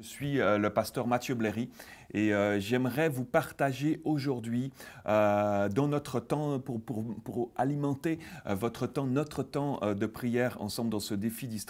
Je suis euh, le pasteur Mathieu Blairy et euh, j'aimerais vous partager aujourd'hui euh, dans notre temps pour, alimenter votre temps, notre temps de prière ensemble dans ce défi 10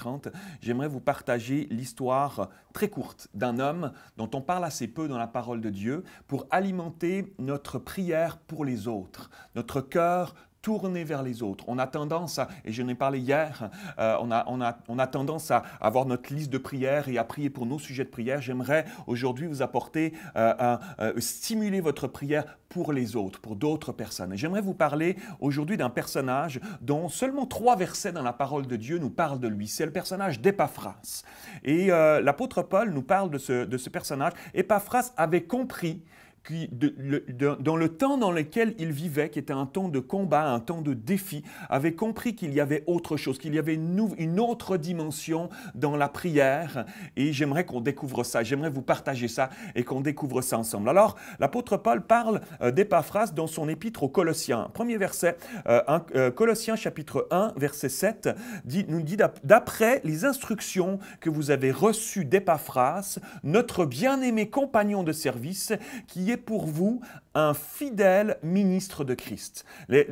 J'aimerais vous partager l'histoire très courte d'un homme dont on parle assez peu dans la parole de Dieu pour alimenter notre prière pour les autres, notre cœur tourner vers les autres. On a tendance à, et je n'ai parlé hier, euh, on, a, on, a, on, a, tendance à avoir notre liste de prières et à prier pour nos sujets de prière. J'aimerais aujourd'hui vous apporter, euh, euh, stimuler votre prière pour les autres, pour d'autres personnes. j'aimerais vous parler aujourd'hui d'un personnage dont seulement trois versets dans la parole de Dieu nous parlent de lui. C'est le personnage d'Épaphras. Et l'apôtre Paul nous parle de ce, de ce personnage. Épaphras avait compris de, dans le temps dans lequel il vivait, qui était un temps de combat, un temps de défi, avait compris qu'il y avait autre chose, qu'il y avait une, autre dimension dans la prière. Et j'aimerais qu'on découvre ça, j'aimerais vous partager ça et qu'on découvre ça ensemble. Alors, l'apôtre Paul parle euh, dans son épître aux Colossiens. Premier verset, euh, euh, Colossiens chapitre 1, verset 7, dit, nous dit d'après les instructions que vous avez reçues d'Épaphras, notre bien-aimé compagnon de service, qui pour vous un fidèle ministre de Christ. Les,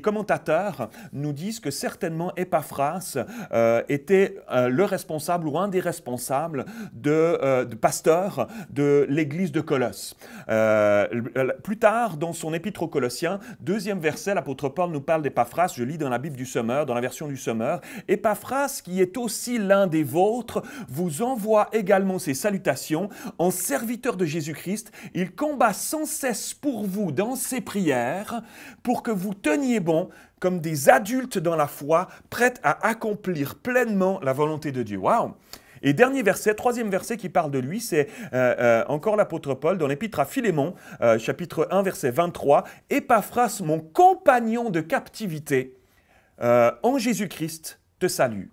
commentateurs nous disent que certainement Epaphras euh, était euh, le responsable ou un des responsables de, euh, pasteur de l'église de Colosse. plus tard, dans son épître aux Colossiens, deuxième verset, l'apôtre Paul nous parle d'Epaphras, je lis dans la Bible du Sommeur, dans la version du Sommeur, Epaphras, qui est aussi l'un des vôtres, vous envoie également ses salutations en serviteur de Jésus-Christ. Il combat sans cesse pour vous dans ses prières, pour que vous teniez bon comme des adultes dans la foi, prêts à accomplir pleinement la volonté de Dieu. Waouh et dernier verset, troisième verset qui parle de lui, c'est euh, euh, encore l'apôtre Paul dans l'épître à Philémon, euh, chapitre 1, verset 23. Epaphras, mon compagnon de captivité, en Jésus-Christ, te salue.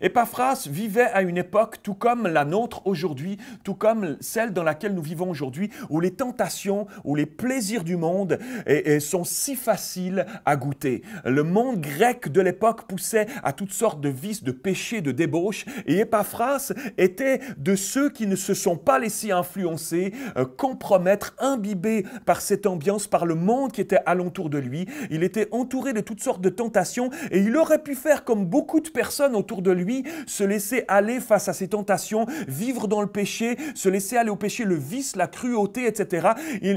Epaphras vivait à une époque tout comme la nôtre aujourd'hui, tout comme celle dans laquelle nous vivons aujourd'hui, où les tentations, où les plaisirs du monde sont si faciles à goûter. Le monde grec de l'époque poussait à toutes sortes de vices, de péchés, de débauches, et Epaphras était de ceux qui ne se sont pas laissés influencer, euh, compromettre, imbibés par cette ambiance, par le monde qui était alentour de lui. Il était entouré de toutes sortes de tentations et il aurait pu faire comme beaucoup de personnes autour de lui, se laisser aller face à ses tentations, vivre dans le péché, se laisser aller au péché, le vice, la cruauté, etc.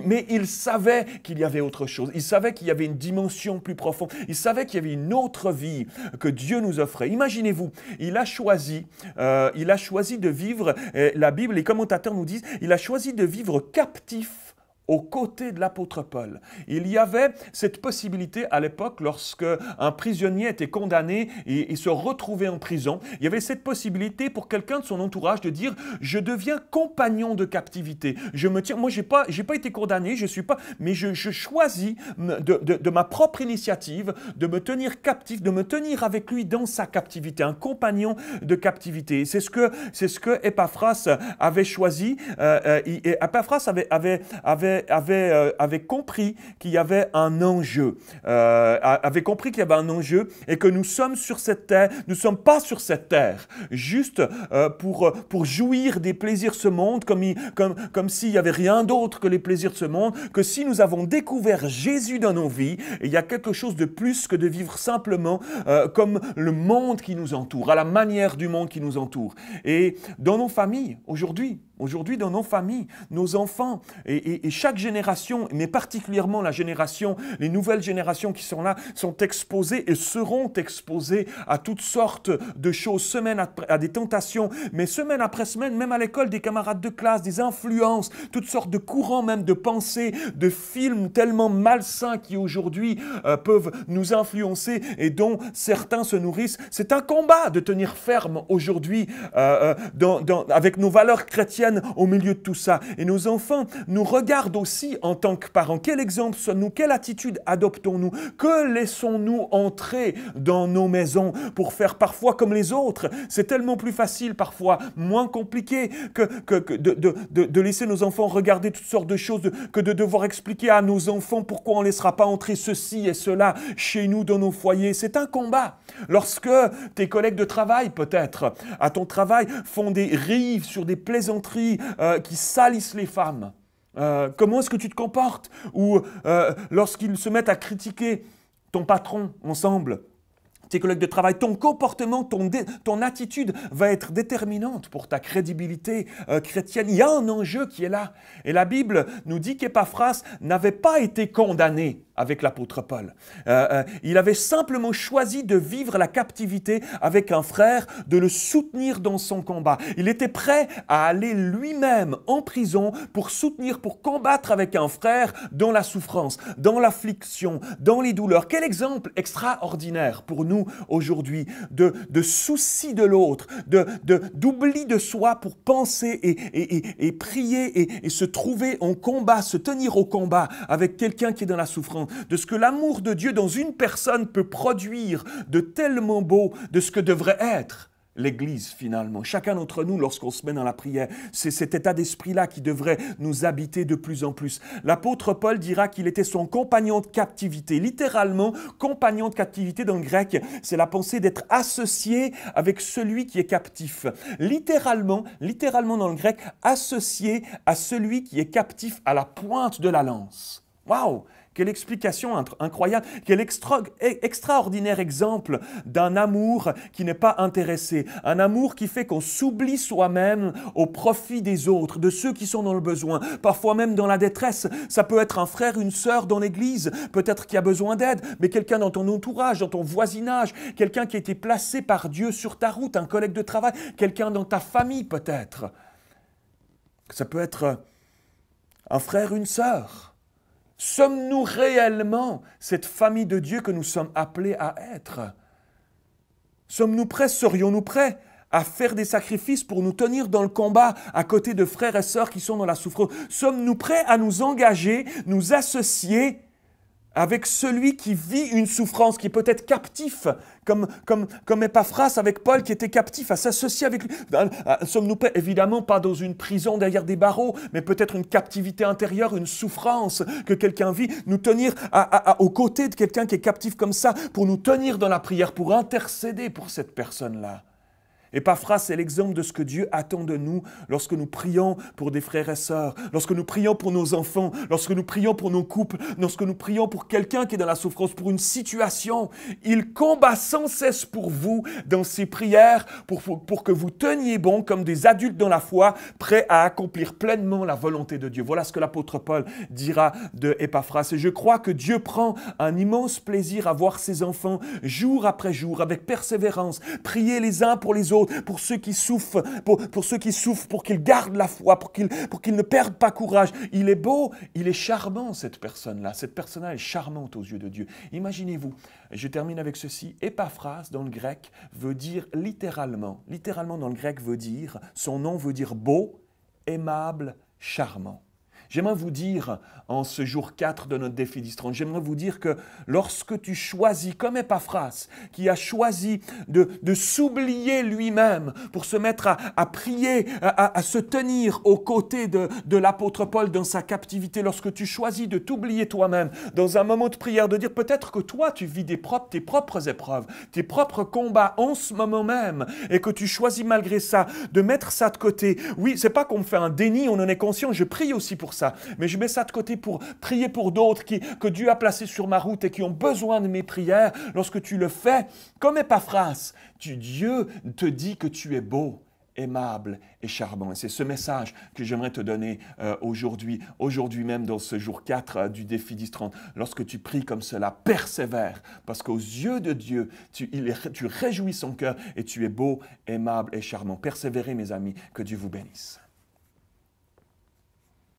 mais il savait qu'il y avait autre chose. Il savait qu'il y avait une dimension plus profonde. Il savait qu'il y avait une autre vie que Dieu nous offrait. Imaginez-vous, il a choisi, euh, il a choisi de vivre. la Bible, les commentateurs nous disent, il a choisi de vivre captif aux côtés de l'apôtre Paul. Il y avait cette possibilité à l'époque lorsque un prisonnier était condamné et, se retrouvait en prison. Il y avait cette possibilité pour quelqu'un de son entourage de dire je deviens compagnon de captivité. Je me tiens, moi j'ai pas, j'ai pas été condamné, je suis pas, mais je, choisis de, ma propre initiative de me tenir captif, de me tenir avec lui dans sa captivité, un compagnon de captivité. C'est ce que c'est ce que Epaphras avait choisi. Euh, euh, Epaphras avait, avait, avait euh, avait, compris qu'il y avait un enjeu, euh, avait compris qu'il y avait un enjeu et que nous sommes sur cette terre, nous ne sommes pas sur cette terre juste euh, pour, pour jouir des plaisirs de ce monde comme, comme, comme s'il n'y avait rien d'autre que les plaisirs de ce monde, que si nous avons découvert Jésus dans nos vies, il y a quelque chose de plus que de vivre simplement comme le monde qui nous entoure, à la manière du monde qui nous entoure. Et dans nos familles, aujourd'hui, aujourd'hui dans nos familles, nos enfants et, chaque génération, mais particulièrement la génération, les nouvelles générations qui sont là, sont exposées et seront exposées à toutes sortes de choses, semaine après, à des tentations, mais semaine après semaine, même à l'école, des camarades de classe, des influences, toutes sortes de courants même de pensées de films tellement malsains qui aujourd'hui euh, peuvent nous influencer et dont certains se nourrissent. C'est un combat de tenir ferme aujourd'hui euh, euh, dans, avec nos valeurs chrétiennes au milieu de tout ça. Et nos enfants nous regardent aussi en tant que parents. Quel exemple sommes-nous Quelle attitude adoptons-nous Que laissons-nous entrer dans nos maisons pour faire parfois comme les autres C'est tellement plus facile parfois, moins compliqué que, de, laisser nos enfants regarder toutes sortes de choses, que de devoir expliquer à nos enfants pourquoi on ne laissera pas entrer ceci et cela chez nous dans nos foyers. C'est un combat. Lorsque tes collègues de travail, peut-être, à ton travail, font des rives sur des plaisanteries, euh, qui salissent les femmes. Euh, comment est-ce que tu te comportes Ou euh, lorsqu'ils se mettent à critiquer ton patron ensemble, tes collègues de travail, ton comportement, ton, ton attitude va être déterminante pour ta crédibilité chrétienne. Il y a un enjeu qui est là. Et la Bible nous dit qu'Épaphras n'avait pas été condamné avec l'apôtre Paul. Euh, euh, il avait simplement choisi de vivre la captivité avec un frère, de le soutenir dans son combat. Il était prêt à aller lui-même en prison pour soutenir, pour combattre avec un frère dans la souffrance, dans l'affliction, dans les douleurs. Quel exemple extraordinaire pour nous aujourd'hui de, souci de l'autre, d'oubli de, de soi pour penser et, prier et se trouver en combat, se tenir au combat avec quelqu'un qui est dans la souffrance de ce que l'amour de Dieu dans une personne peut produire de tellement beau, de ce que devrait être l'Église finalement. Chacun d'entre nous, lorsqu'on se met dans la prière, c'est cet état d'esprit-là qui devrait nous habiter de plus en plus. L'apôtre Paul dira qu'il était son compagnon de captivité. Littéralement, compagnon de captivité dans le grec, c'est la pensée d'être associé avec celui qui est captif. Littéralement, littéralement dans le grec, associé à celui qui est captif à la pointe de la lance. Waouh quelle explication incroyable, quel e-, extraordinaire exemple d'un amour qui n'est pas intéressé, un amour qui fait qu'on s'oublie soi-même au profit des autres, de ceux qui sont dans le besoin, parfois même dans la détresse. Ça peut être un frère, une sœur dans l'église, peut-être qui a besoin d'aide, mais quelqu'un dans ton entourage, dans ton voisinage, quelqu'un qui a été placé par Dieu sur ta route, un collègue de travail, quelqu'un dans ta famille peut-être. Ça peut être un frère, une sœur Sommes-nous réellement cette famille de Dieu que nous sommes appelés à être Sommes-nous prêts, serions-nous prêts à faire des sacrifices pour nous tenir dans le combat à côté de frères et sœurs qui sont dans la souffrance Sommes-nous prêts à nous engager, nous associer avec celui qui vit une souffrance, qui peut-être captif, comme, Epaphras avec Paul qui était captif, à s'associer avec lui. Ben, ah, sommes-nous évidemment pas dans une prison derrière des barreaux, mais peut-être une captivité intérieure, une souffrance que quelqu'un vit, nous tenir aux côtés de quelqu'un qui est captif comme ça, pour nous tenir dans la prière, pour intercéder pour cette personne-là. Epaphras, est l'exemple de ce que Dieu attend de nous lorsque nous prions pour des frères et sœurs, lorsque nous prions pour nos enfants, lorsque nous prions pour nos couples, lorsque nous prions pour quelqu'un qui est dans la souffrance, pour une situation. Il combat sans cesse pour vous dans ses prières pour, pour que vous teniez bon comme des adultes dans la foi, prêts à accomplir pleinement la volonté de Dieu. Voilà ce que l'apôtre Paul dira de Epaphras. Et je crois que Dieu prend un immense plaisir à voir ses enfants jour après jour, avec persévérance, prier les uns pour les autres pour ceux qui souffrent, pour, ceux qui souffrent, pour qu'ils gardent la foi, pour qu'ils ne perdent pas courage. Il est beau, il est charmant, cette personne-là. Cette personne-là est charmante aux yeux de Dieu. Imaginez-vous, je termine avec ceci, épaphrase dans le grec veut dire littéralement, littéralement dans le grec veut dire, son nom veut dire beau, aimable, charmant. J'aimerais vous dire, en ce jour 4 de notre défi d'Istron, j'aimerais vous dire que lorsque tu choisis, comme Epaphras, qui a choisi de, s'oublier lui-même pour se mettre à, prier, à, se tenir aux côtés de, l'apôtre Paul dans sa captivité, lorsque tu choisis de t'oublier toi-même dans un moment de prière, de dire peut-être que toi, tu vis des propres, tes propres épreuves, tes propres combats en ce moment même, et que tu choisis malgré ça de mettre ça de côté. Oui, c'est pas qu'on me fait un déni, on en est conscient, je prie aussi pour ça mais je mets ça de côté pour prier pour d'autres qui que Dieu a placés sur ma route et qui ont besoin de mes prières. Lorsque tu le fais, comme Epaphras, tu, Dieu te dit que tu es beau aimable et charmant. Et c'est ce message que j'aimerais te donner euh, aujourd'hui, aujourd'hui même dans ce jour 4 euh, du défi 10-30. Lorsque tu pries comme cela, persévère, parce qu'aux yeux de Dieu, tu, il tu réjouis son cœur et tu es beau, aimable et charmant. Persévérez mes amis, que Dieu vous bénisse.